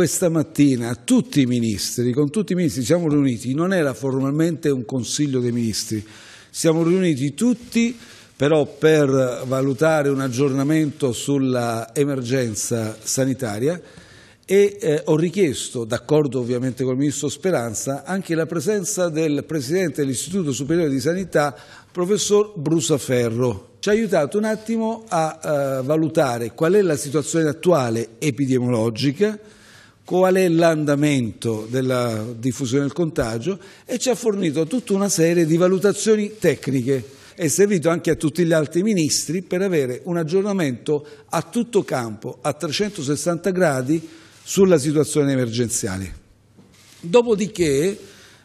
questa mattina tutti i ministri, con tutti i ministri siamo riuniti, non era formalmente un consiglio dei ministri, siamo riuniti tutti però per valutare un aggiornamento sulla emergenza sanitaria e eh, ho richiesto, d'accordo ovviamente con il Ministro Speranza, anche la presenza del Presidente dell'Istituto Superiore di Sanità, Professor Brusaferro. Ci ha aiutato un attimo a eh, valutare qual è la situazione attuale epidemiologica, qual è l'andamento della diffusione del contagio e ci ha fornito tutta una serie di valutazioni tecniche. È servito anche a tutti gli altri ministri per avere un aggiornamento a tutto campo, a 360 gradi, sulla situazione emergenziale. Dopodiché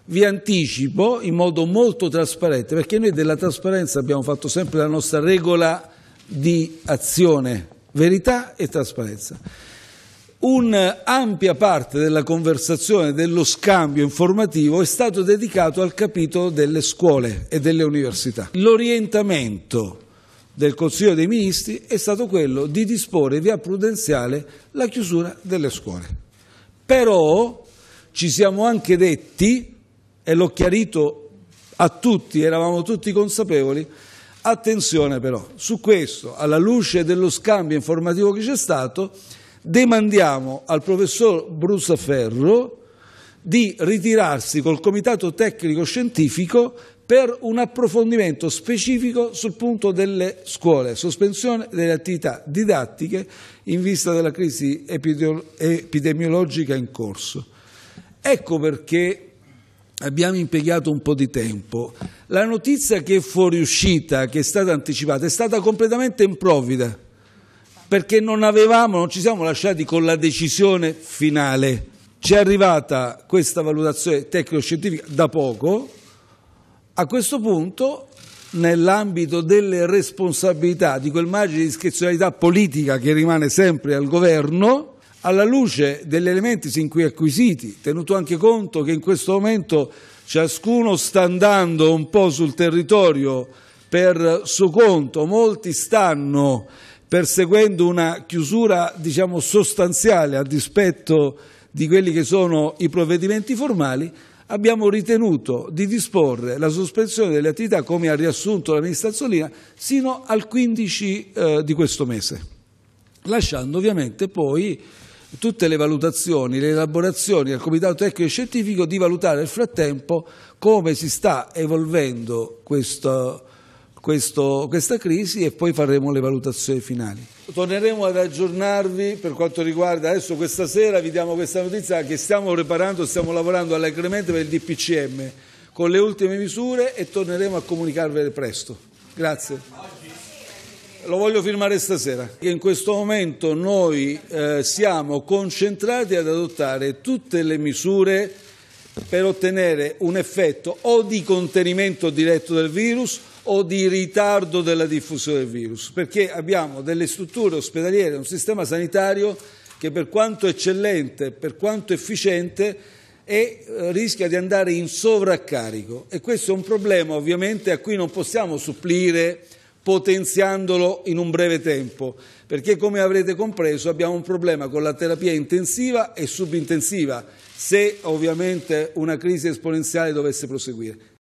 vi anticipo in modo molto trasparente, perché noi della trasparenza abbiamo fatto sempre la nostra regola di azione, verità e trasparenza un'ampia parte della conversazione, dello scambio informativo è stato dedicato al capitolo delle scuole e delle università. L'orientamento del Consiglio dei Ministri è stato quello di disporre via prudenziale la chiusura delle scuole. Però ci siamo anche detti, e l'ho chiarito a tutti, eravamo tutti consapevoli, attenzione però, su questo, alla luce dello scambio informativo che c'è stato, demandiamo al professor Brusaferro di ritirarsi col comitato tecnico scientifico per un approfondimento specifico sul punto delle scuole, sospensione delle attività didattiche in vista della crisi epidemiologica in corso. Ecco perché abbiamo impiegato un po' di tempo. La notizia che è fuoriuscita, che è stata anticipata, è stata completamente improvvida perché non avevamo, non ci siamo lasciati con la decisione finale. Ci è arrivata questa valutazione tecnico-scientifica da poco. A questo punto, nell'ambito delle responsabilità di quel margine di discrezionalità politica che rimane sempre al governo, alla luce degli elementi sin qui acquisiti, tenuto anche conto che in questo momento ciascuno sta andando un po' sul territorio per suo conto, molti stanno perseguendo una chiusura diciamo, sostanziale a dispetto di quelli che sono i provvedimenti formali, abbiamo ritenuto di disporre la sospensione delle attività, come ha riassunto la Ministra Azzolina, sino al 15 eh, di questo mese, lasciando ovviamente poi tutte le valutazioni, le elaborazioni al Comitato Tecnico e Scientifico di valutare nel frattempo come si sta evolvendo questo questo, questa crisi e poi faremo le valutazioni finali. Torneremo ad aggiornarvi per quanto riguarda adesso questa sera, vi diamo questa notizia che stiamo preparando, stiamo lavorando allegramente per il DPCM con le ultime misure e torneremo a comunicarvele presto. Grazie lo voglio firmare stasera, in questo momento noi eh, siamo concentrati ad adottare tutte le misure per ottenere un effetto o di contenimento diretto del virus o di ritardo della diffusione del virus, perché abbiamo delle strutture ospedaliere, un sistema sanitario che per quanto eccellente, per quanto efficiente, e eh, rischia di andare in sovraccarico e questo è un problema ovviamente a cui non possiamo supplire potenziandolo in un breve tempo, perché come avrete compreso abbiamo un problema con la terapia intensiva e subintensiva, se ovviamente una crisi esponenziale dovesse proseguire.